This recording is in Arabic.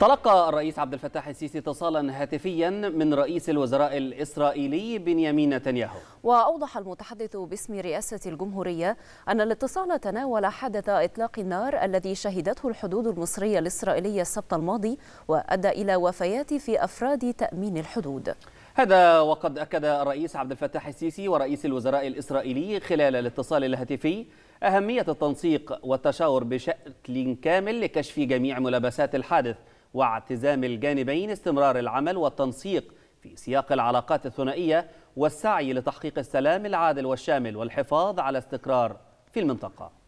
تلقى الرئيس عبد الفتاح السيسي اتصالا هاتفيا من رئيس الوزراء الإسرائيلي بنيامين نتنياهو وأوضح المتحدث باسم رئاسة الجمهورية أن الاتصال تناول حدث إطلاق النار الذي شهدته الحدود المصرية الإسرائيلية السبت الماضي وأدى إلى وفيات في أفراد تأمين الحدود هذا وقد أكد الرئيس عبد الفتاح السيسي ورئيس الوزراء الإسرائيلي خلال الاتصال الهاتفي أهمية التنسيق والتشاور بشكل كامل لكشف جميع ملابسات الحادث واعتزام الجانبين استمرار العمل والتنسيق في سياق العلاقات الثنائية والسعي لتحقيق السلام العادل والشامل والحفاظ على استقرار في المنطقة